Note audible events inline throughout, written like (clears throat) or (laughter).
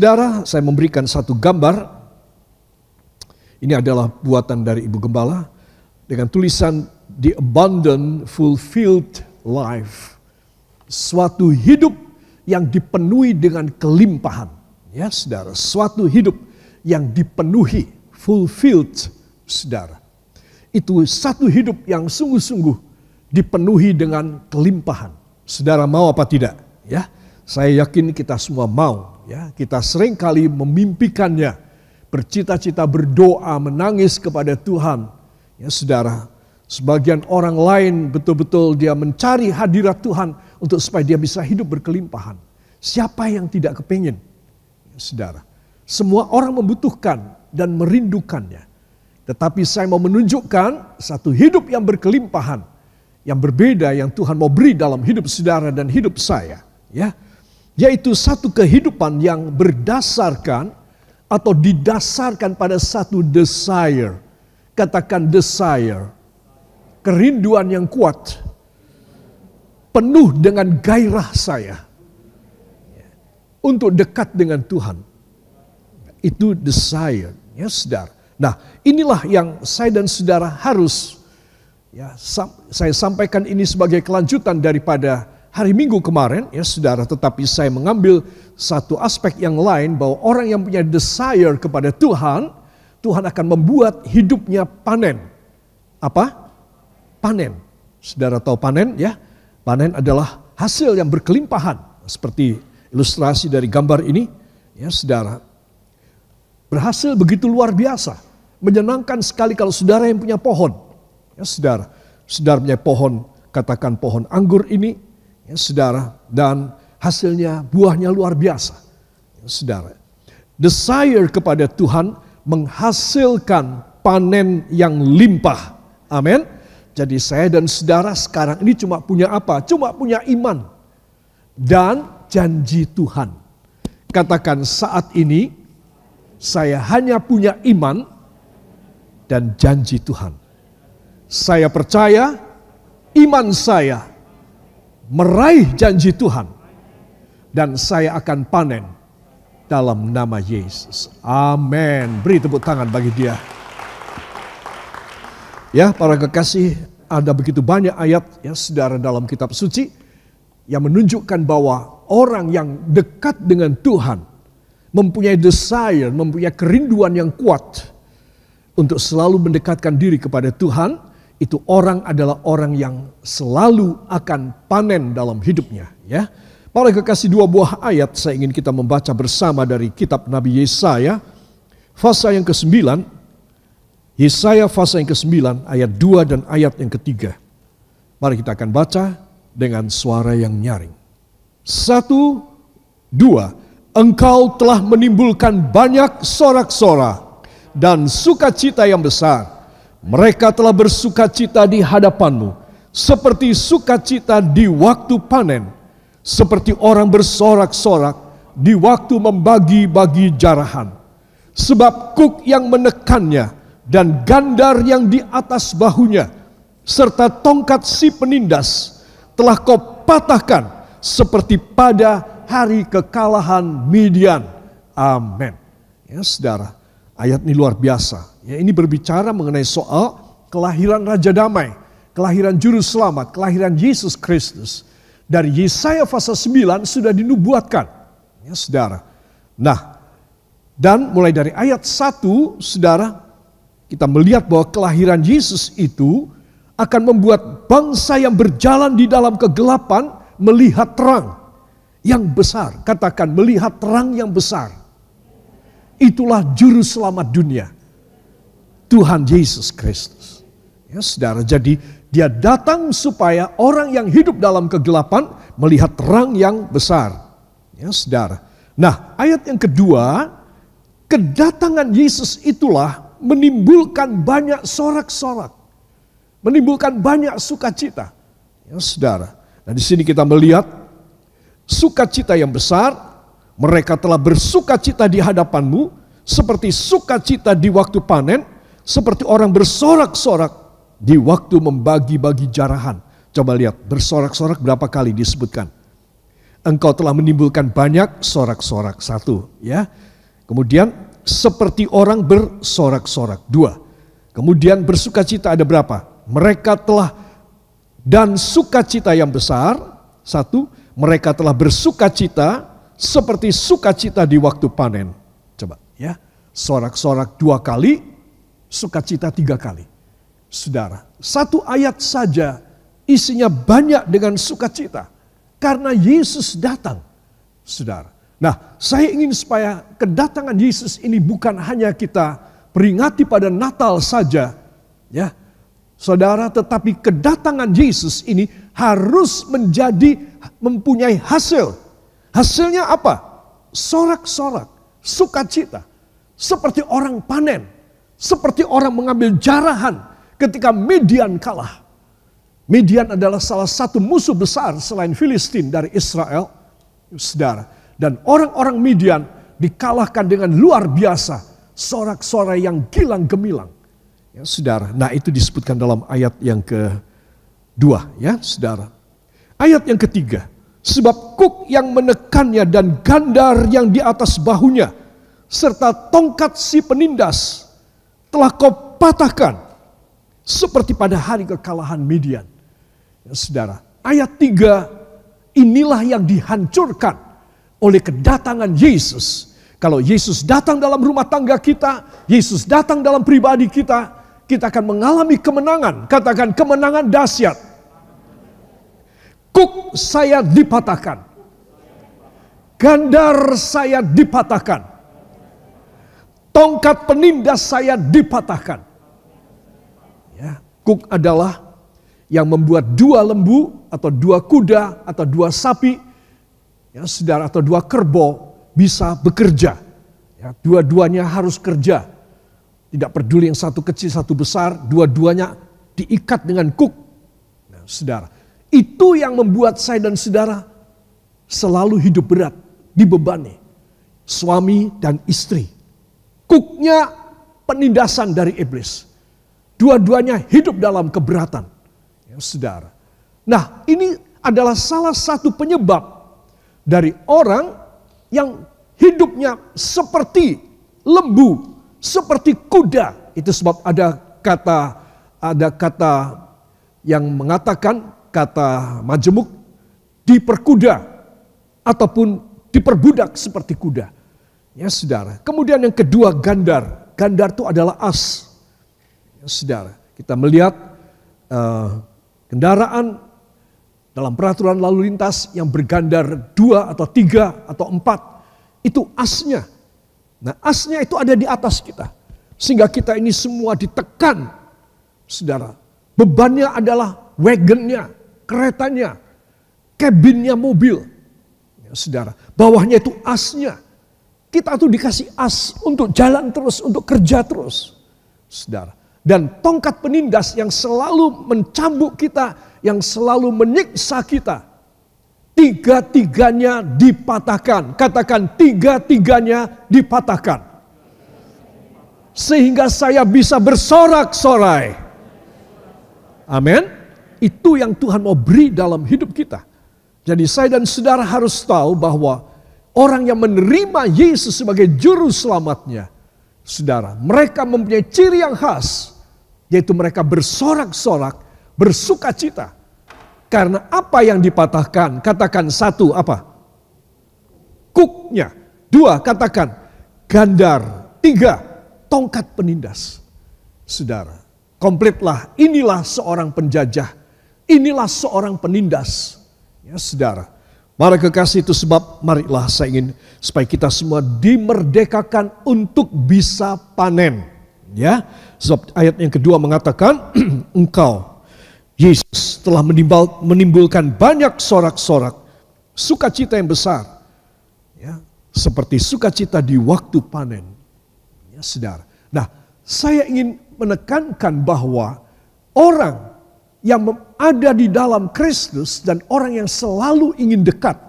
Saudara, saya memberikan satu gambar. Ini adalah buatan dari Ibu Gembala dengan tulisan The Abundant Fulfilled Life. Suatu hidup yang dipenuhi dengan kelimpahan. Ya saudara, suatu hidup yang dipenuhi, fulfilled saudara. Itu satu hidup yang sungguh-sungguh dipenuhi dengan kelimpahan. Saudara mau apa tidak? Ya, saya yakin kita semua mau Ya, kita sering kali memimpikannya, bercita-cita berdoa, menangis kepada Tuhan. Ya, saudara, sebagian orang lain betul-betul dia mencari hadirat Tuhan untuk supaya dia bisa hidup berkelimpahan. Siapa yang tidak kepingin? Ya, saudara, semua orang membutuhkan dan merindukannya. Tetapi saya mau menunjukkan satu hidup yang berkelimpahan, yang berbeda yang Tuhan mau beri dalam hidup saudara dan hidup saya, ya yaitu satu kehidupan yang berdasarkan atau didasarkan pada satu desire. Katakan desire. Kerinduan yang kuat. Penuh dengan gairah saya. Untuk dekat dengan Tuhan. Itu desire. Ya saudara. Nah inilah yang saya dan saudara harus. Ya, saya sampaikan ini sebagai kelanjutan daripada hari Minggu kemarin ya saudara tetapi saya mengambil satu aspek yang lain bahwa orang yang punya desire kepada Tuhan Tuhan akan membuat hidupnya panen. Apa? Panen. Saudara tahu panen ya? Panen adalah hasil yang berkelimpahan seperti ilustrasi dari gambar ini ya saudara. Berhasil begitu luar biasa. Menyenangkan sekali kalau saudara yang punya pohon. Ya saudara, saudara punya pohon, katakan pohon anggur ini ya, saudara. Dan hasilnya buahnya luar biasa, ya, saudara. Desire kepada Tuhan menghasilkan panen yang limpah. Amin. Jadi saya dan saudara sekarang ini cuma punya apa? Cuma punya iman dan janji Tuhan. Katakan saat ini saya hanya punya iman dan janji Tuhan. Saya percaya iman saya meraih janji Tuhan dan saya akan panen dalam nama Yesus. Amin. Beri tepuk tangan bagi dia. Ya, para kekasih, ada begitu banyak ayat ya Saudara dalam kitab suci yang menunjukkan bahwa orang yang dekat dengan Tuhan mempunyai desire, mempunyai kerinduan yang kuat untuk selalu mendekatkan diri kepada Tuhan itu orang adalah orang yang selalu akan panen dalam hidupnya ya. Para kekasih dua buah ayat saya ingin kita membaca bersama dari kitab Nabi Yesaya fasa yang ke-9 Yesaya fasa yang ke-9 ayat 2 dan ayat yang ketiga. Mari kita akan baca dengan suara yang nyaring. Satu, dua. Engkau telah menimbulkan banyak sorak-sorak dan sukacita yang besar mereka telah bersukacita cita di hadapanmu, seperti sukacita di waktu panen, seperti orang bersorak-sorak di waktu membagi-bagi jarahan. Sebab kuk yang menekannya dan gandar yang di atas bahunya, serta tongkat si penindas, telah kau patahkan seperti pada hari kekalahan Midian. Amin. Ya saudara, Ayat ini luar biasa. Ya, ini berbicara mengenai soal kelahiran Raja Damai, kelahiran Juru Selamat, kelahiran Yesus Kristus. Dari Yesaya pasal 9 sudah dinubuatkan. Ya saudara. Nah, dan mulai dari ayat 1, saudara, kita melihat bahwa kelahiran Yesus itu akan membuat bangsa yang berjalan di dalam kegelapan melihat terang yang besar. Katakan melihat terang yang besar. Itulah juru selamat dunia. Tuhan Yesus Kristus. Ya saudara, jadi dia datang supaya orang yang hidup dalam kegelapan melihat terang yang besar. Ya saudara. Nah ayat yang kedua, kedatangan Yesus itulah menimbulkan banyak sorak-sorak. Menimbulkan banyak sukacita. Ya saudara. Nah di sini kita melihat sukacita yang besar mereka telah bersuka cita di hadapanmu, seperti sukacita di waktu panen, seperti orang bersorak-sorak di waktu membagi-bagi jarahan. Coba lihat, bersorak-sorak berapa kali disebutkan. Engkau telah menimbulkan banyak sorak-sorak, satu. ya. Kemudian, seperti orang bersorak-sorak, dua. Kemudian bersukacita ada berapa? Mereka telah dan sukacita yang besar, satu. Mereka telah bersukacita seperti sukacita di waktu panen. Coba ya, sorak-sorak dua kali, sukacita tiga kali. Saudara, satu ayat saja isinya banyak dengan sukacita. Karena Yesus datang, saudara. Nah, saya ingin supaya kedatangan Yesus ini bukan hanya kita peringati pada Natal saja, ya. Saudara, tetapi kedatangan Yesus ini harus menjadi mempunyai hasil Hasilnya apa? Sorak-sorak, sukacita. Seperti orang panen, seperti orang mengambil jarahan ketika Midian kalah. Midian adalah salah satu musuh besar selain Filistin dari Israel. Saudara, dan orang-orang Midian dikalahkan dengan luar biasa. Sorak-sorai yang gilang gemilang. Ya, saudara, nah itu disebutkan dalam ayat yang kedua, ya saudara. Ayat yang ketiga, Sebab kuk yang menekannya dan gandar yang di atas bahunya, serta tongkat si penindas telah kau patahkan seperti pada hari kekalahan Midian. Ya, saudara, ayat 3 inilah yang dihancurkan oleh kedatangan Yesus. Kalau Yesus datang dalam rumah tangga kita, Yesus datang dalam pribadi kita, kita akan mengalami kemenangan. Katakan kemenangan dahsyat Kuk saya dipatahkan. Gandar saya dipatahkan. Tongkat penindas saya dipatahkan. Ya, kuk adalah yang membuat dua lembu atau dua kuda atau dua sapi ya saudara atau dua kerbau bisa bekerja. Ya, dua-duanya harus kerja. Tidak peduli yang satu kecil, satu besar, dua-duanya diikat dengan kuk. Nah, ya, saudara, itu yang membuat saya dan saudara selalu hidup berat, dibebani. Suami dan istri. Kuknya penindasan dari iblis. Dua-duanya hidup dalam keberatan. Ya, saudara. Nah ini adalah salah satu penyebab dari orang yang hidupnya seperti lembu, seperti kuda. Itu sebab ada kata ada kata yang mengatakan kata majemuk, diperkuda ataupun diperbudak seperti kuda. Ya saudara. Kemudian yang kedua gandar. Gandar itu adalah as. Ya saudara. Kita melihat uh, kendaraan dalam peraturan lalu lintas yang bergandar dua atau tiga atau empat. Itu asnya. Nah asnya itu ada di atas kita. Sehingga kita ini semua ditekan. Saudara. Bebannya adalah wagonnya keretanya, kabinnya mobil. Ya, saudara, bawahnya itu asnya. Kita tuh dikasih as untuk jalan terus, untuk kerja terus. Saudara, dan tongkat penindas yang selalu mencambuk kita, yang selalu menyiksa kita. Tiga-tiganya dipatahkan. Katakan tiga-tiganya dipatahkan. Sehingga saya bisa bersorak-sorai. Amin. Itu yang Tuhan mau beri dalam hidup kita. Jadi saya dan saudara harus tahu bahwa orang yang menerima Yesus sebagai juru selamatnya, saudara, mereka mempunyai ciri yang khas, yaitu mereka bersorak-sorak, bersuka cita. Karena apa yang dipatahkan? Katakan satu, apa? Kuknya. Dua, katakan gandar. Tiga, tongkat penindas. Saudara, komplitlah inilah seorang penjajah Inilah seorang penindas. Ya saudara. Para kekasih itu sebab marilah saya ingin supaya kita semua dimerdekakan untuk bisa panen. Ya, sebab ayat yang kedua mengatakan (clears throat) engkau Yesus telah menimbul, menimbulkan banyak sorak-sorak sukacita yang besar. Ya, seperti sukacita di waktu panen. Ya, saudara. Nah, saya ingin menekankan bahwa orang yang ada di dalam Kristus dan orang yang selalu ingin dekat.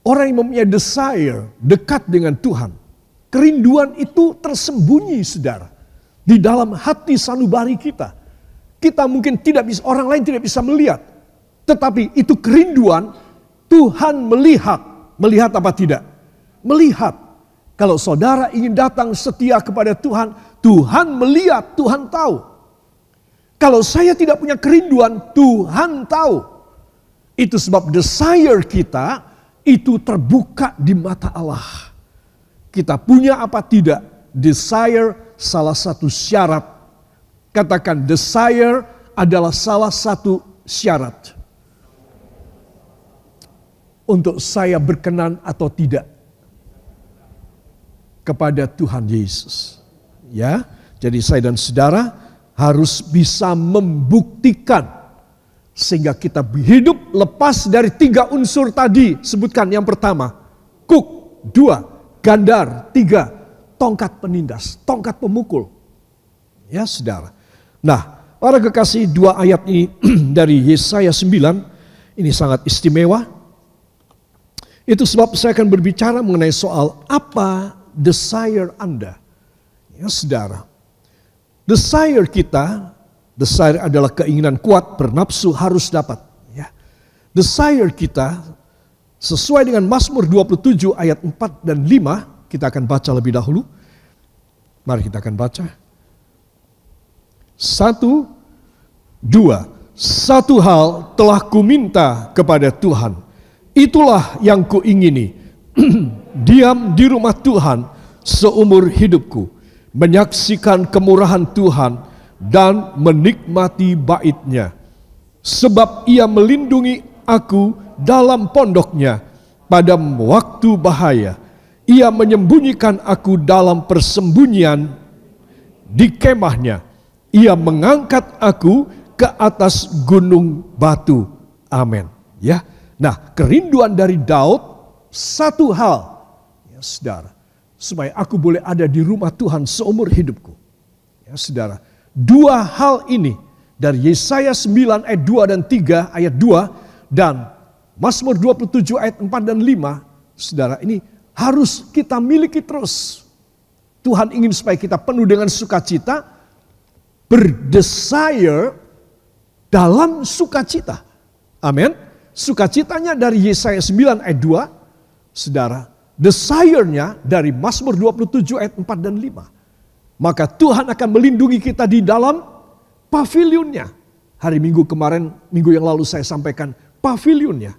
Orang yang mempunyai desire dekat dengan Tuhan. Kerinduan itu tersembunyi saudara. Di dalam hati sanubari kita. Kita mungkin tidak bisa, orang lain tidak bisa melihat. Tetapi itu kerinduan Tuhan melihat. Melihat apa tidak? Melihat. Kalau saudara ingin datang setia kepada Tuhan, Tuhan melihat, Tuhan tahu. Kalau saya tidak punya kerinduan, Tuhan tahu. Itu sebab desire kita itu terbuka di mata Allah. Kita punya apa tidak? Desire salah satu syarat. Katakan desire adalah salah satu syarat. Untuk saya berkenan atau tidak kepada Tuhan Yesus. Ya, jadi saya dan saudara harus bisa membuktikan sehingga kita hidup lepas dari tiga unsur tadi sebutkan yang pertama kuk dua gandar tiga tongkat penindas tongkat pemukul ya saudara nah para kekasih dua ayat ini (clears throat) dari Yesaya 9 ini sangat istimewa itu sebab saya akan berbicara mengenai soal apa desire Anda ya saudara Desire kita, desire adalah keinginan kuat bernafsu harus dapat. Ya. Desire kita sesuai dengan Mazmur 27 ayat 4 dan 5, kita akan baca lebih dahulu. Mari kita akan baca. Satu, dua, satu hal telah kuminta kepada Tuhan. Itulah yang kuingini. (clears throat) Diam di rumah Tuhan seumur hidupku menyaksikan kemurahan Tuhan dan menikmati baitnya. Sebab ia melindungi aku dalam pondoknya pada waktu bahaya. Ia menyembunyikan aku dalam persembunyian di kemahnya. Ia mengangkat aku ke atas gunung batu. Amin. Ya. Nah, kerinduan dari Daud satu hal, ya, saudara, supaya aku boleh ada di rumah Tuhan seumur hidupku. Ya, saudara, dua hal ini dari Yesaya 9 ayat 2 dan 3 ayat 2 dan Mazmur 27 ayat 4 dan 5, saudara ini harus kita miliki terus. Tuhan ingin supaya kita penuh dengan sukacita, berdesire dalam sukacita. Amin. Sukacitanya dari Yesaya 9 ayat 2, saudara, Desire-nya dari Mazmur 27 ayat 4 dan 5. Maka Tuhan akan melindungi kita di dalam pavilionnya. Hari Minggu kemarin, minggu yang lalu saya sampaikan pavilionnya.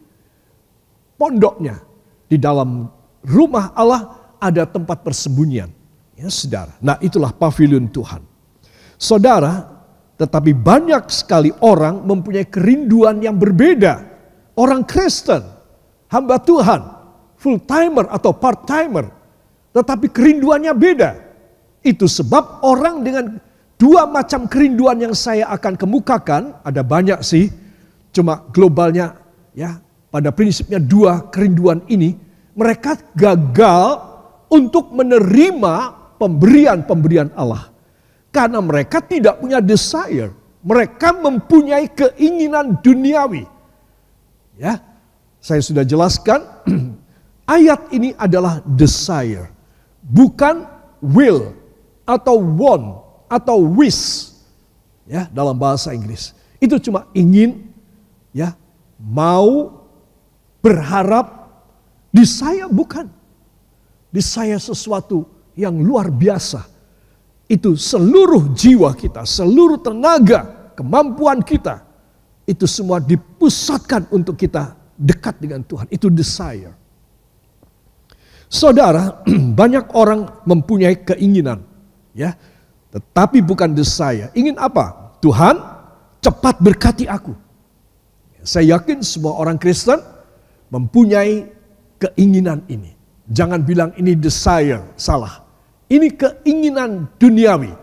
Pondoknya. Di dalam rumah Allah ada tempat persembunyian. Ya saudara, nah itulah pavilion Tuhan. Saudara, tetapi banyak sekali orang mempunyai kerinduan yang berbeda. Orang Kristen, hamba Tuhan, full timer atau part timer, tetapi kerinduannya beda. Itu sebab orang dengan dua macam kerinduan yang saya akan kemukakan, ada banyak sih, cuma globalnya ya pada prinsipnya dua kerinduan ini, mereka gagal untuk menerima pemberian-pemberian Allah. Karena mereka tidak punya desire, mereka mempunyai keinginan duniawi. Ya, saya sudah jelaskan (clears throat) Ayat ini adalah desire, bukan will atau want atau wish ya dalam bahasa Inggris. Itu cuma ingin ya, mau berharap desire bukan. Desire sesuatu yang luar biasa. Itu seluruh jiwa kita, seluruh tenaga, kemampuan kita itu semua dipusatkan untuk kita dekat dengan Tuhan. Itu desire. Saudara, (clears throat) banyak orang mempunyai keinginan, ya. Tetapi bukan desire. Ingin apa? Tuhan, cepat berkati aku. Saya yakin semua orang Kristen mempunyai keinginan ini. Jangan bilang ini desire, salah. Ini keinginan duniawi.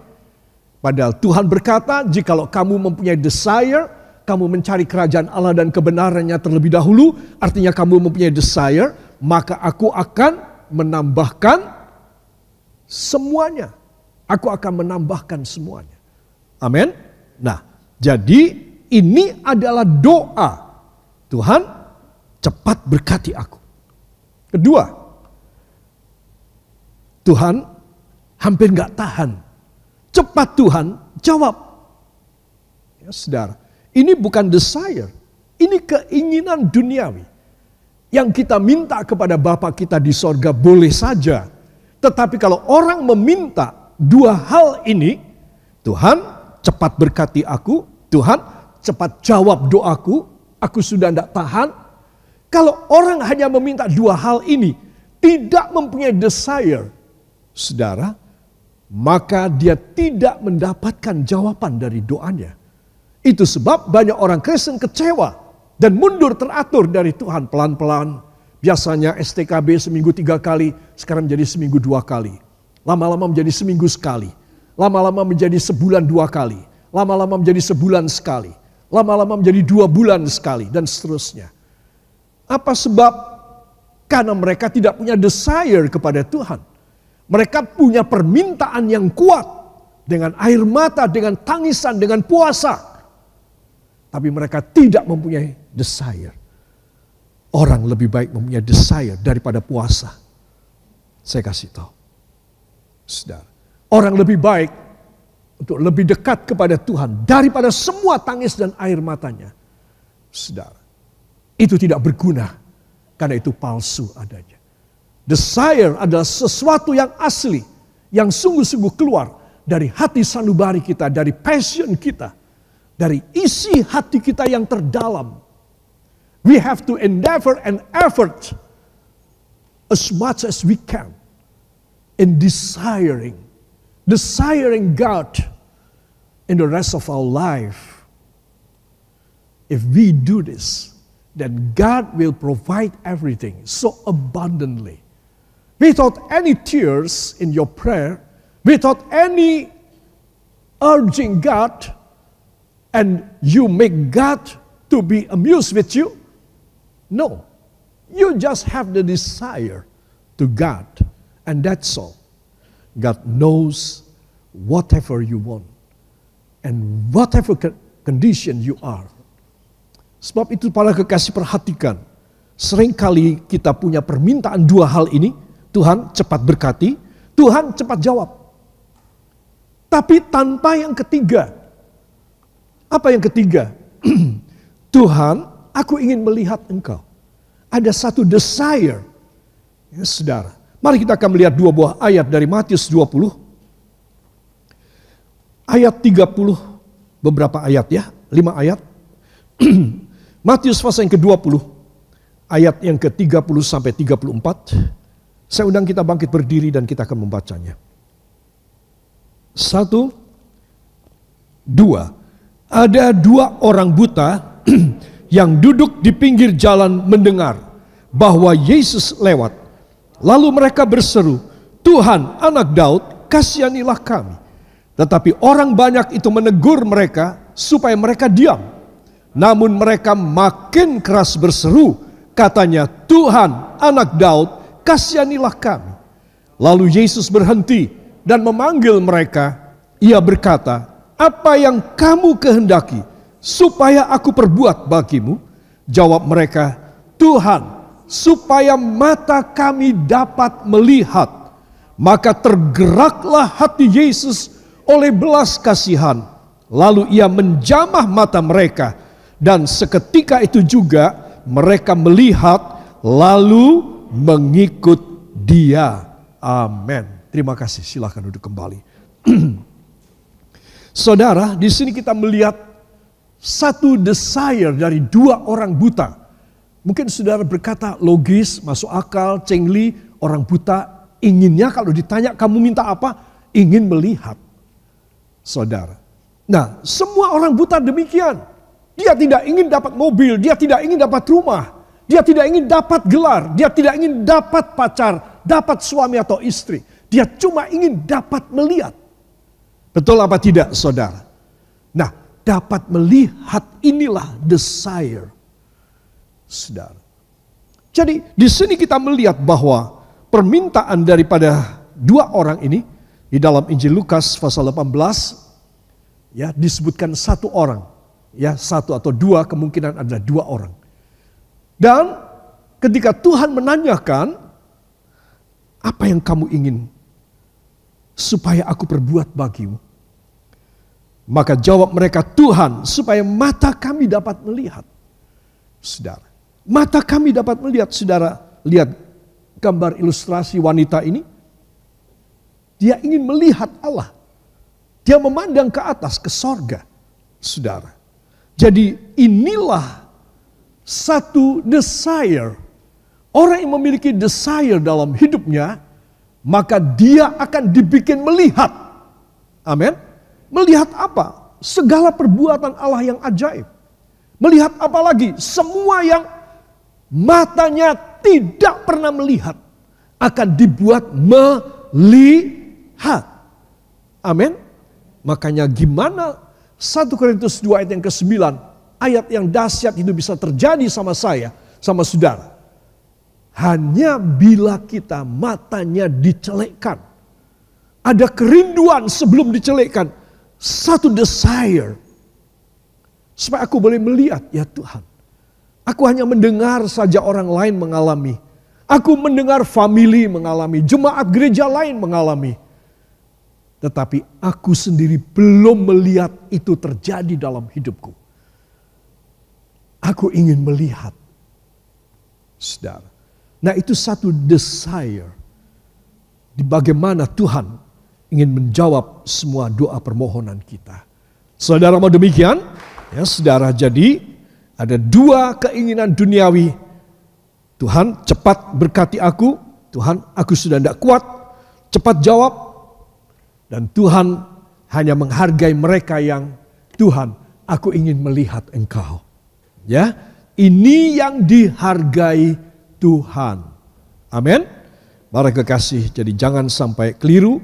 Padahal Tuhan berkata, jikalau kamu mempunyai desire, kamu mencari kerajaan Allah dan kebenarannya terlebih dahulu, artinya kamu mempunyai desire, maka aku akan menambahkan semuanya. Aku akan menambahkan semuanya. Amin. Nah, jadi ini adalah doa. Tuhan cepat berkati aku. Kedua, Tuhan hampir gak tahan. Cepat Tuhan jawab. Ya, saudara, ini bukan desire, ini keinginan duniawi yang kita minta kepada Bapa kita di sorga boleh saja. Tetapi kalau orang meminta dua hal ini, Tuhan cepat berkati aku, Tuhan cepat jawab doaku, aku sudah tidak tahan. Kalau orang hanya meminta dua hal ini, tidak mempunyai desire, saudara, maka dia tidak mendapatkan jawaban dari doanya. Itu sebab banyak orang Kristen kecewa dan mundur teratur dari Tuhan pelan-pelan. Biasanya STKB seminggu tiga kali, sekarang menjadi seminggu dua kali. Lama-lama menjadi seminggu sekali. Lama-lama menjadi sebulan dua kali. Lama-lama menjadi sebulan sekali. Lama-lama menjadi dua bulan sekali dan seterusnya. Apa sebab? Karena mereka tidak punya desire kepada Tuhan. Mereka punya permintaan yang kuat. Dengan air mata, dengan tangisan, dengan puasa tapi mereka tidak mempunyai desire. Orang lebih baik mempunyai desire daripada puasa. Saya kasih tahu. sedar. orang lebih baik untuk lebih dekat kepada Tuhan daripada semua tangis dan air matanya. sedar. itu tidak berguna karena itu palsu adanya. Desire adalah sesuatu yang asli, yang sungguh-sungguh keluar dari hati sanubari kita, dari passion kita dari isi hati kita yang terdalam. We have to endeavor and effort as much as we can in desiring, desiring God in the rest of our life. If we do this, then God will provide everything so abundantly. Without any tears in your prayer, without any urging God and you make God to be amused with you? No. You just have the desire to God, and that's all. God knows whatever you want and whatever condition you are. Sebab itu para kekasih perhatikan, seringkali kita punya permintaan dua hal ini, Tuhan cepat berkati, Tuhan cepat jawab. Tapi tanpa yang ketiga, apa yang ketiga? (clears throat) Tuhan, aku ingin melihat engkau. Ada satu desire. Ya, saudara. Mari kita akan melihat dua buah ayat dari Matius 20. Ayat 30, beberapa ayat ya, lima ayat. (clears throat) Matius pasal yang ke-20, ayat yang ke-30 sampai 34. Saya undang kita bangkit berdiri dan kita akan membacanya. Satu, dua, ada dua orang buta (clears throat) yang duduk di pinggir jalan mendengar bahwa Yesus lewat. Lalu mereka berseru, "Tuhan, anak Daud, kasihanilah kami." Tetapi orang banyak itu menegur mereka supaya mereka diam. Namun mereka makin keras berseru, katanya, "Tuhan, anak Daud, kasihanilah kami." Lalu Yesus berhenti dan memanggil mereka. Ia berkata, apa yang kamu kehendaki supaya aku perbuat bagimu? Jawab mereka, Tuhan, supaya mata kami dapat melihat. Maka tergeraklah hati Yesus oleh belas kasihan. Lalu ia menjamah mata mereka dan seketika itu juga mereka melihat lalu mengikut dia. Amin. Terima kasih. Silahkan duduk kembali. (clears throat) Saudara, di sini kita melihat satu desire dari dua orang buta. Mungkin saudara berkata logis, masuk akal, cengli, orang buta inginnya kalau ditanya kamu minta apa? Ingin melihat. Saudara. Nah, semua orang buta demikian. Dia tidak ingin dapat mobil, dia tidak ingin dapat rumah, dia tidak ingin dapat gelar, dia tidak ingin dapat pacar, dapat suami atau istri. Dia cuma ingin dapat melihat. Betul apa tidak saudara? Nah dapat melihat inilah desire. Saudara. Jadi di sini kita melihat bahwa permintaan daripada dua orang ini di dalam Injil Lukas pasal 18 ya disebutkan satu orang ya satu atau dua kemungkinan ada dua orang. Dan ketika Tuhan menanyakan apa yang kamu ingin supaya aku perbuat bagimu. Maka jawab mereka, Tuhan, supaya mata kami dapat melihat. Saudara, mata kami dapat melihat, saudara, lihat gambar ilustrasi wanita ini. Dia ingin melihat Allah. Dia memandang ke atas, ke sorga, saudara. Jadi inilah satu desire. Orang yang memiliki desire dalam hidupnya, maka dia akan dibikin melihat. Amin. Melihat apa? Segala perbuatan Allah yang ajaib. Melihat apa lagi? Semua yang matanya tidak pernah melihat akan dibuat melihat. Amin. Makanya gimana 1 Korintus 2 ayat yang ke-9 ayat yang dahsyat itu bisa terjadi sama saya, sama saudara. Hanya bila kita matanya dicelekkan. Ada kerinduan sebelum dicelekkan. Satu desire. Supaya aku boleh melihat, ya Tuhan. Aku hanya mendengar saja orang lain mengalami. Aku mendengar family mengalami, jemaat gereja lain mengalami. Tetapi aku sendiri belum melihat itu terjadi dalam hidupku. Aku ingin melihat, saudara. Nah itu satu desire di bagaimana Tuhan ingin menjawab semua doa permohonan kita. Saudara mau demikian? Ya, saudara jadi ada dua keinginan duniawi. Tuhan cepat berkati aku, Tuhan aku sudah tidak kuat, cepat jawab. Dan Tuhan hanya menghargai mereka yang Tuhan aku ingin melihat engkau. Ya, ini yang dihargai Tuhan. Amin. Para kekasih, jadi jangan sampai keliru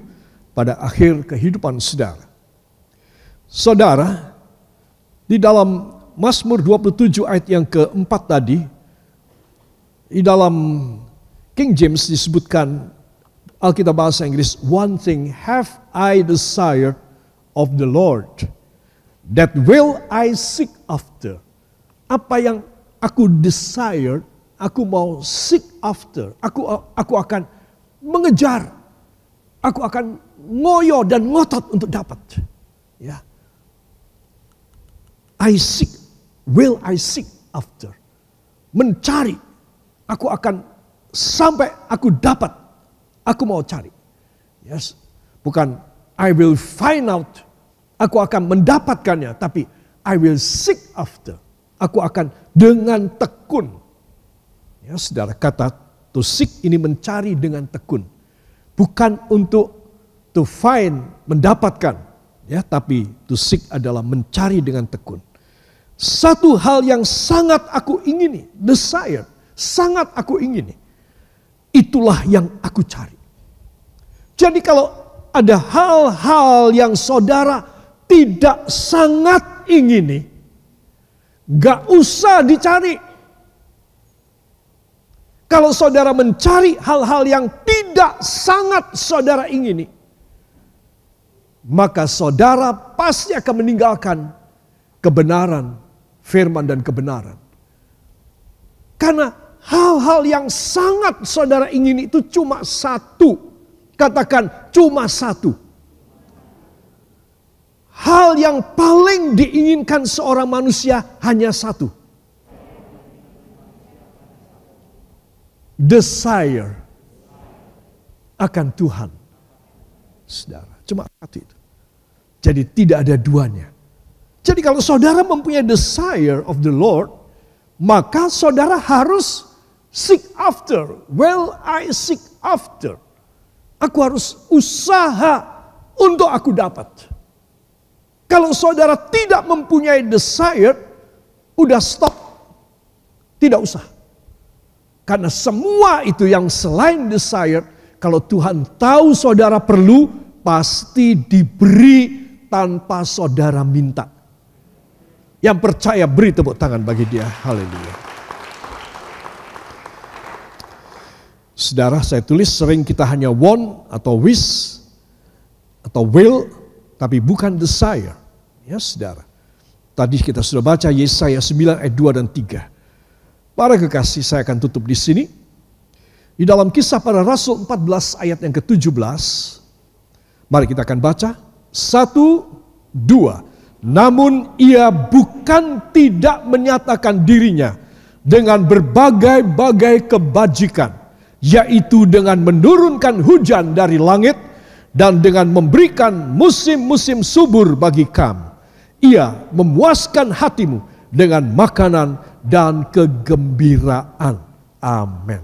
pada akhir kehidupan saudara. Saudara, di dalam Mazmur 27 ayat yang keempat tadi, di dalam King James disebutkan Alkitab bahasa Inggris, One thing have I desire of the Lord, that will I seek after. Apa yang aku desire Aku mau seek after. Aku aku akan mengejar. Aku akan ngoyo dan ngotot untuk dapat. Ya. I seek, will I seek after. Mencari. Aku akan sampai aku dapat. Aku mau cari. Yes. Bukan I will find out. Aku akan mendapatkannya, tapi I will seek after. Aku akan dengan tekun Ya, saudara kata to seek ini mencari dengan tekun. Bukan untuk to find, mendapatkan. ya Tapi to seek adalah mencari dengan tekun. Satu hal yang sangat aku ingini, desire, sangat aku ingini. Itulah yang aku cari. Jadi kalau ada hal-hal yang saudara tidak sangat ingini, gak usah dicari kalau saudara mencari hal-hal yang tidak sangat saudara ingini, maka saudara pasti akan meninggalkan kebenaran, firman dan kebenaran. Karena hal-hal yang sangat saudara ingini itu cuma satu. Katakan cuma satu. Hal yang paling diinginkan seorang manusia hanya satu. desire akan Tuhan. Saudara, cuma satu itu. Jadi tidak ada duanya. Jadi kalau saudara mempunyai desire of the Lord, maka saudara harus seek after. Well, I seek after. Aku harus usaha untuk aku dapat. Kalau saudara tidak mempunyai desire, udah stop. Tidak usah. Karena semua itu yang selain desire, kalau Tuhan tahu saudara perlu, pasti diberi tanpa saudara minta. Yang percaya beri tepuk tangan bagi dia. Haleluya. Saudara saya tulis sering kita hanya want atau wish atau will tapi bukan desire. Ya saudara. Tadi kita sudah baca Yesaya 9 ayat 2 dan 3. Para kekasih saya akan tutup di sini. Di dalam kisah para rasul 14 ayat yang ke-17. Mari kita akan baca. Satu, dua. Namun ia bukan tidak menyatakan dirinya dengan berbagai-bagai kebajikan. Yaitu dengan menurunkan hujan dari langit dan dengan memberikan musim-musim subur bagi kamu. Ia memuaskan hatimu dengan makanan dan kegembiraan. Amin.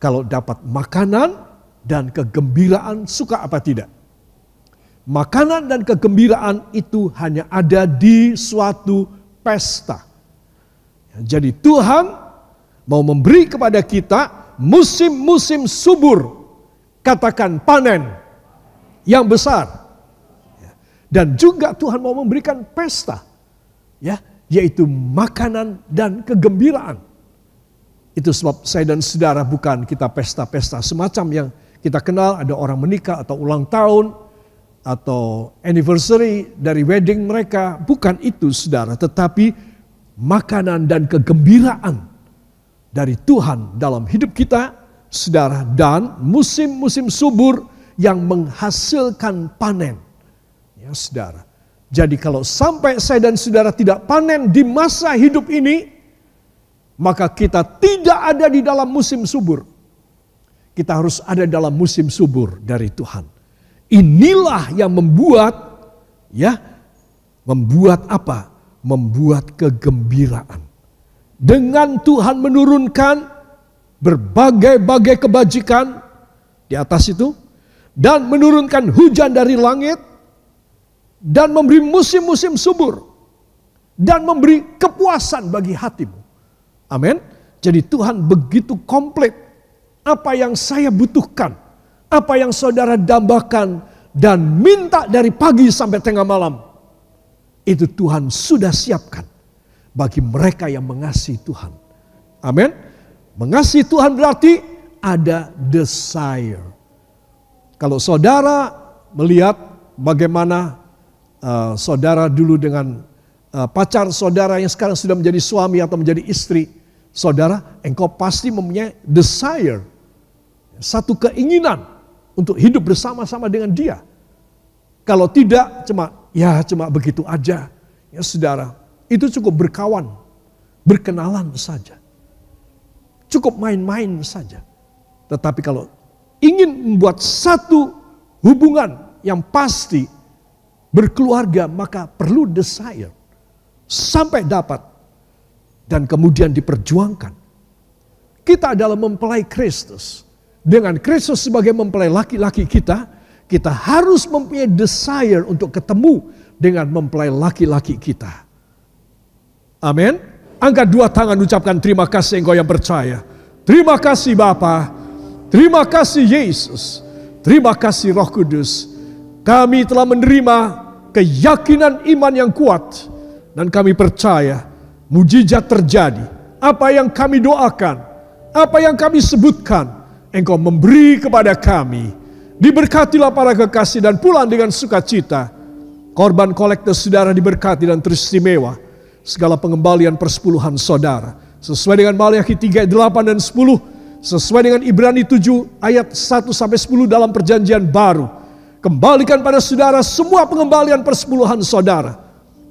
Kalau dapat makanan dan kegembiraan, suka apa tidak? Makanan dan kegembiraan itu hanya ada di suatu pesta. Jadi Tuhan mau memberi kepada kita musim-musim subur. Katakan panen yang besar. Dan juga Tuhan mau memberikan pesta. Ya, yaitu makanan dan kegembiraan. Itu sebab saya dan saudara bukan kita pesta-pesta semacam yang kita kenal ada orang menikah atau ulang tahun atau anniversary dari wedding mereka. Bukan itu saudara, tetapi makanan dan kegembiraan dari Tuhan dalam hidup kita saudara dan musim-musim subur yang menghasilkan panen. Ya saudara, jadi kalau sampai saya dan saudara tidak panen di masa hidup ini, maka kita tidak ada di dalam musim subur. Kita harus ada dalam musim subur dari Tuhan. Inilah yang membuat ya membuat apa? Membuat kegembiraan. Dengan Tuhan menurunkan berbagai-bagai kebajikan di atas itu dan menurunkan hujan dari langit dan memberi musim-musim subur dan memberi kepuasan bagi hatimu. Amin. Jadi Tuhan begitu komplit apa yang saya butuhkan, apa yang saudara dambakan dan minta dari pagi sampai tengah malam. Itu Tuhan sudah siapkan bagi mereka yang mengasihi Tuhan. Amin. Mengasihi Tuhan berarti ada desire. Kalau saudara melihat bagaimana Eh, saudara dulu dengan uh, pacar saudara yang sekarang sudah menjadi suami atau menjadi istri saudara, engkau pasti mempunyai desire, satu keinginan untuk hidup bersama-sama dengan dia. Kalau tidak, cuma ya cuma begitu aja. Ya saudara, itu cukup berkawan, berkenalan saja. Cukup main-main saja. Tetapi kalau ingin membuat satu hubungan yang pasti berkeluarga, maka perlu desire sampai dapat dan kemudian diperjuangkan. Kita adalah mempelai Kristus. Dengan Kristus sebagai mempelai laki-laki kita, kita harus mempunyai desire untuk ketemu dengan mempelai laki-laki kita. Amin. Angkat dua tangan ucapkan terima kasih engkau yang percaya. Terima kasih Bapa. Terima kasih Yesus. Terima kasih Roh Kudus. Kami telah menerima keyakinan iman yang kuat dan kami percaya mujizat terjadi. Apa yang kami doakan, apa yang kami sebutkan, Engkau memberi kepada kami. Diberkatilah para kekasih dan pulang dengan sukacita. Korban kolektor saudara diberkati dan teristimewa. Segala pengembalian persepuluhan saudara. Sesuai dengan Malayaki 3, 8, dan 10. Sesuai dengan Ibrani 7 ayat 1 sampai 10 dalam perjanjian baru Kembalikan pada saudara semua pengembalian persepuluhan saudara.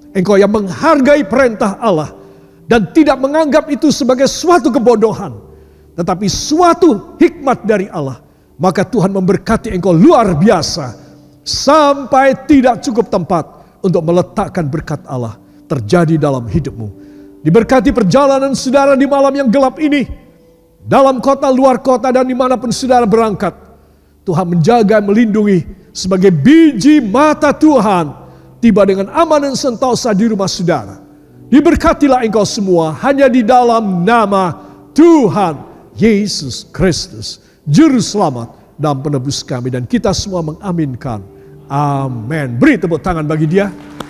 Engkau yang menghargai perintah Allah dan tidak menganggap itu sebagai suatu kebodohan, tetapi suatu hikmat dari Allah. Maka Tuhan memberkati engkau luar biasa sampai tidak cukup tempat untuk meletakkan berkat Allah terjadi dalam hidupmu. Diberkati perjalanan saudara di malam yang gelap ini. Dalam kota, luar kota, dan dimanapun saudara berangkat. Tuhan menjaga, melindungi, sebagai biji mata Tuhan tiba dengan aman dan sentosa di rumah saudara. Diberkatilah engkau semua hanya di dalam nama Tuhan Yesus Kristus, Juru Selamat dan Penebus kami. Dan kita semua mengaminkan. Amin. Beri tepuk tangan bagi dia.